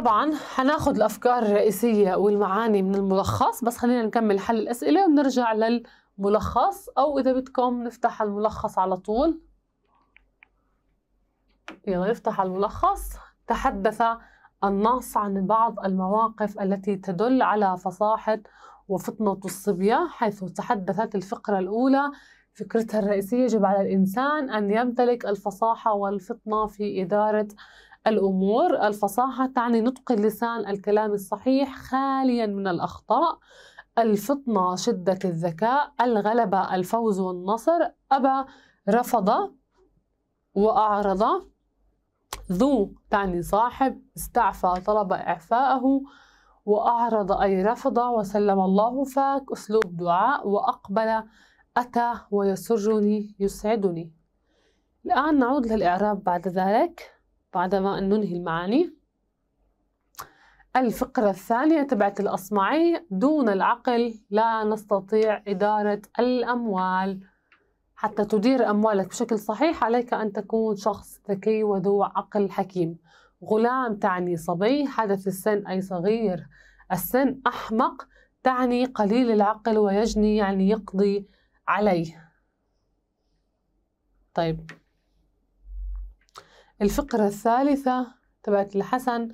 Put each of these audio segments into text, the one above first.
طبعا هناخد الافكار الرئيسيه والمعاني من الملخص بس خلينا نكمل حل الاسئله ونرجع للملخص او اذا بدكم نفتح الملخص على طول يلا نفتح الملخص تحدث النص عن بعض المواقف التي تدل على فصاحة وفطنة الصبية حيث تحدثت الفقرة الأولى فكرتها الرئيسية يجب على الإنسان أن يمتلك الفصاحة والفطنة في إدارة الأمور الفصاحة تعني نطق اللسان الكلام الصحيح خاليا من الأخطاء الفطنة شدة الذكاء الغلبة الفوز والنصر أبى رفض وأعرض ذو تعني صاحب استعفى طلب إعفاءه وأعرض أي رفض وسلم الله فاك أسلوب دعاء وأقبل أتى ويسرني يسعدني الآن نعود للإعراب بعد ذلك بعدما أن ننهي المعاني الفقرة الثانية تبعت الأصمعي دون العقل لا نستطيع إدارة الأموال حتى تدير أموالك بشكل صحيح عليك أن تكون شخص ذكي وذو عقل حكيم غلام تعني صبي حدث السن أي صغير السن أحمق تعني قليل العقل ويجني يعني يقضي عليه طيب الفقرة الثالثة تبعت الحسن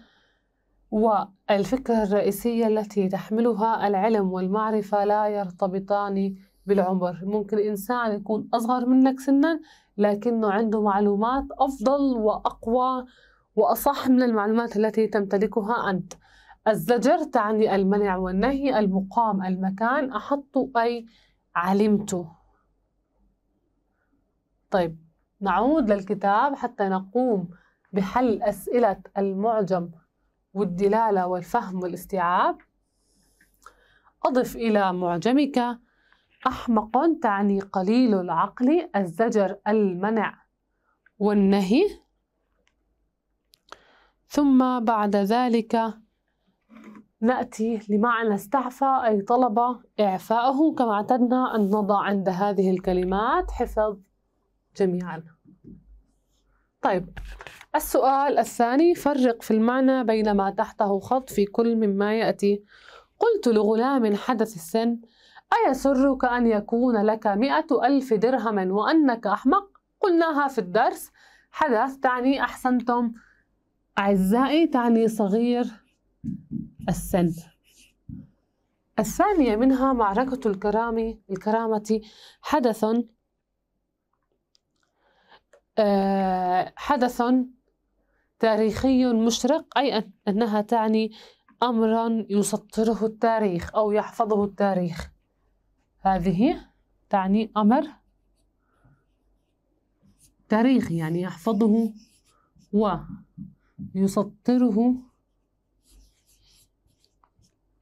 والفكرة الرئيسية التي تحملها العلم والمعرفة لا يرتبطان بالعمر ممكن إنسان يكون أصغر منك سنا لكنه عنده معلومات أفضل وأقوى وأصح من المعلومات التي تمتلكها أنت الزجر تعني المنع والنهي المقام المكان أحط أي علمته طيب نعود للكتاب حتى نقوم بحل أسئلة المعجم والدلالة والفهم والاستيعاب أضف إلى معجمك أحمق تعني قليل العقل الزجر المنع والنهي ثم بعد ذلك نأتي لمعنى استعفى أي طلب إعفاءه كما اعتدنا أن نضع عند هذه الكلمات حفظ جميعا طيب السؤال الثاني فرق في المعنى بين ما تحته خط في كل مما يأتي قلت لغلام حدث السن أيسرك أن يكون لك مئة ألف درهم وأنك أحمق قلناها في الدرس حدث تعني أحسنتم أعزائي تعني صغير السن الثانية منها معركة الكرامة الكرامة حدث آه، حدث تاريخي مشرق أي أنها تعني أمرا يسطره التاريخ أو يحفظه التاريخ هذه تعني أمر تاريخي يعني يحفظه ويسطره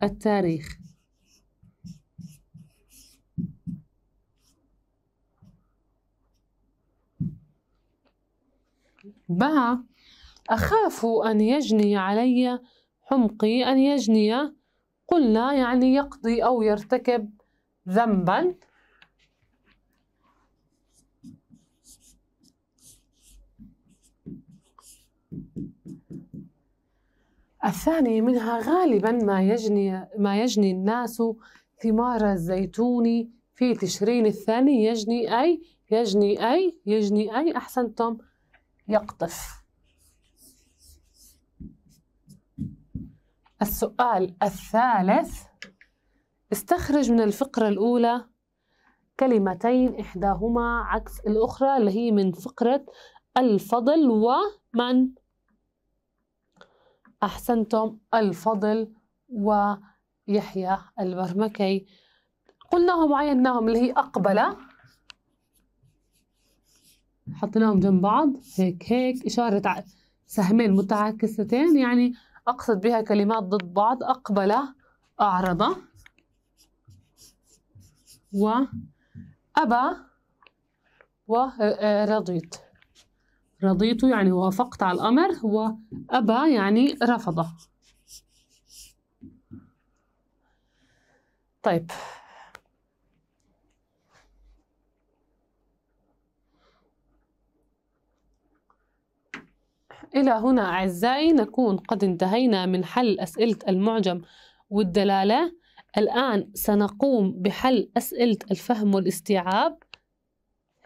التاريخ باع أخاف أن يجني علي حمقي أن يجني قلنا يعني يقضي أو يرتكب ذنبا الثاني منها غالبا ما يجني ما يجني الناس ثمار الزيتون في تشرين الثاني يجني أي يجني أي يجني أي أحسنتم يقطف السؤال الثالث استخرج من الفقرة الأولى كلمتين إحداهما عكس الأخرى اللي هي من فقرة الفضل ومن أحسنتم الفضل ويحيى البرمكي قلناهم وعيناهم اللي هي أقبل حطيناهم جنب بعض هيك هيك إشارة سهمين متعاكستين يعني أقصد بها كلمات ضد بعض أقبل أعرض وأبى ورضيت رضيت يعني وافقت على الأمر وأبى يعني رفضه طيب إلى هنا أعزائي نكون قد انتهينا من حل أسئلة المعجم والدلالة الآن سنقوم بحل أسئلة الفهم والاستيعاب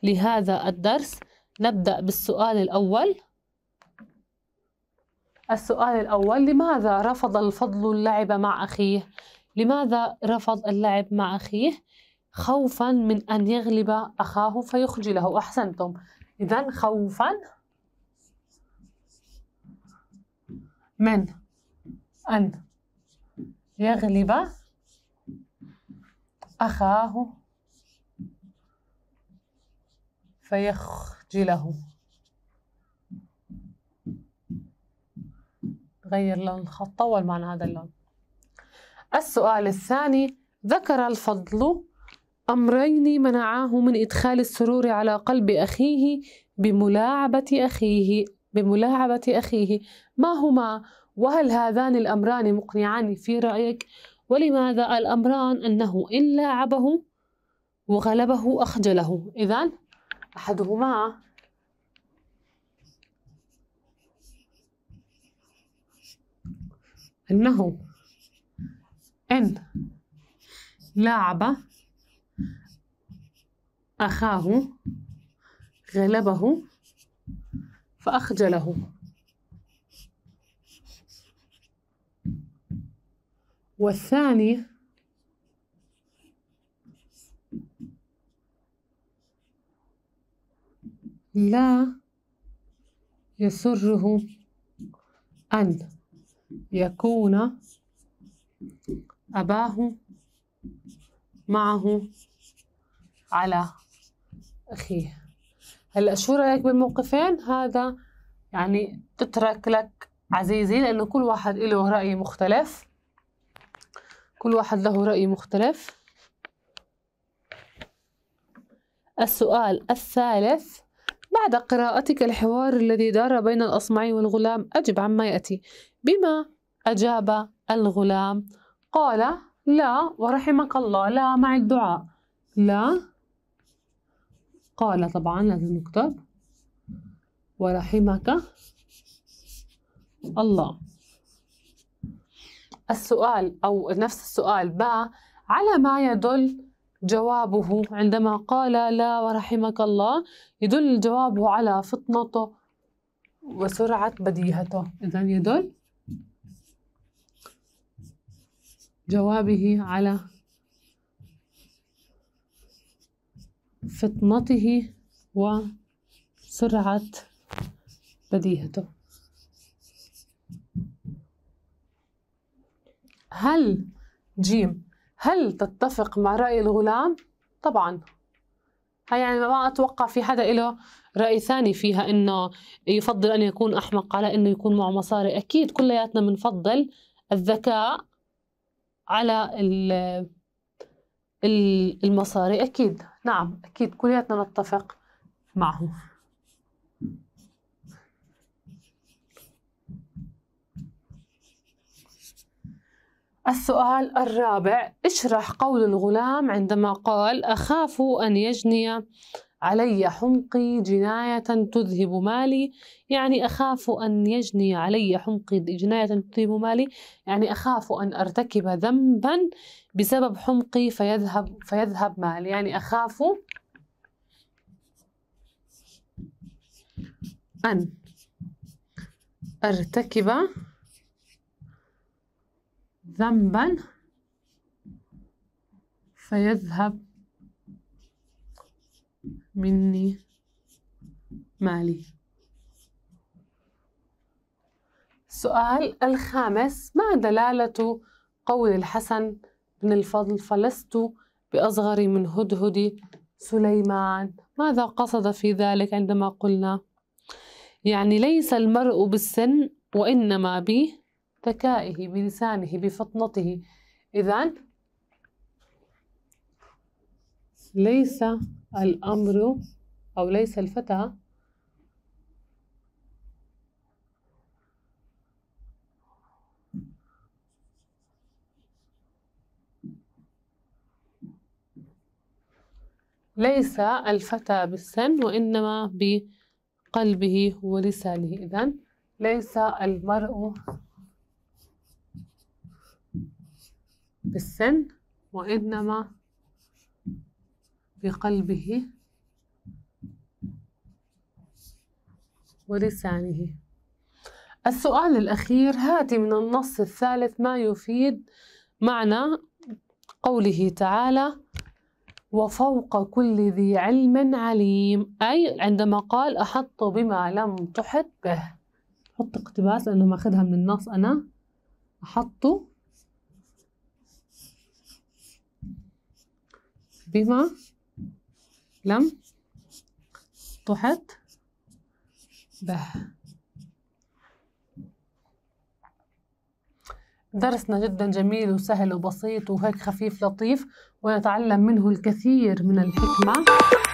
لهذا الدرس نبدأ بالسؤال الأول السؤال الأول لماذا رفض الفضل اللعب مع أخيه؟ لماذا رفض اللعب مع أخيه؟ خوفا من أن يغلب أخاه فيخجله أحسنتم إذا خوفا من أن يغلب أخاه فيخجله غير لون الخط طول معنا هذا اللون السؤال الثاني ذكر الفضل أمرين منعاه من إدخال السرور على قلب أخيه بملاعبة أخيه بملاعبة أخيه ما هما وهل هذان الأمران مقنعان في رأيك ولماذا الأمران أنه إن لاعبه وغلبه أخجله إذا أحدهما أنه إن لاعب أخاه غلبه فأخجله والثاني لا يسره أن يكون أباه معه على أخيه هلا شو رايك بالموقفين هذا يعني تترك لك عزيزي لانه كل واحد له راي مختلف كل واحد له راي مختلف السؤال الثالث بعد قراءتك الحوار الذي دار بين الأصمعي والغلام أجب عما يأتي بما أجاب الغلام قال لا ورحمك الله لا مع الدعاء لا قال طبعا لازم نكتب ورحمك الله السؤال أو نفس السؤال باء على ما يدل جوابه عندما قال لا ورحمك الله يدل جوابه على فطنته وسرعة بديهته إذا يدل جوابه على فطنته وسرعة بديهته هل جيم هل تتفق مع رأي الغلام؟ طبعا هاي يعني ما أتوقع في حدا له رأي ثاني فيها إنه يفضل أن يكون أحمق على إنه يكون معه مصاري أكيد كلياتنا بنفضل الذكاء على المصاري أكيد نعم أكيد كلياتنا نتفق معه السؤال الرابع اشرح قول الغلام عندما قال أخاف أن يجني علي حمقي جناية تذهب مالي يعني أخاف أن يجني علي حمقي جناية تذهب مالي يعني أخاف أن أرتكب ذنبا بسبب حمقي فيذهب فيذهب مالي يعني أخاف أن أرتكب ذنبا فيذهب مني مالي السؤال الخامس ما دلالة قول الحسن بن الفضل فلست بأصغر من هدهد سليمان ماذا قصد في ذلك عندما قلنا يعني ليس المرء بالسن وإنما بذكائه بلسانه بفطنته إذا ليس الأمر أو ليس الفتى ليس الفتى بالسن وإنما بقلبه ولسانه إذن ليس المرء بالسن وإنما بقلبه ولسانه السؤال الأخير هاتي من النص الثالث ما يفيد معنى قوله تعالى وفوق كل ذي علم عليم أي عندما قال أحط بما لم تحط به حط اقتباس لأنه ماخذها من النص أنا أحط بما لم تحط به درسنا جدا جميل وسهل وبسيط وهيك خفيف لطيف ونتعلم منه الكثير من الحكمة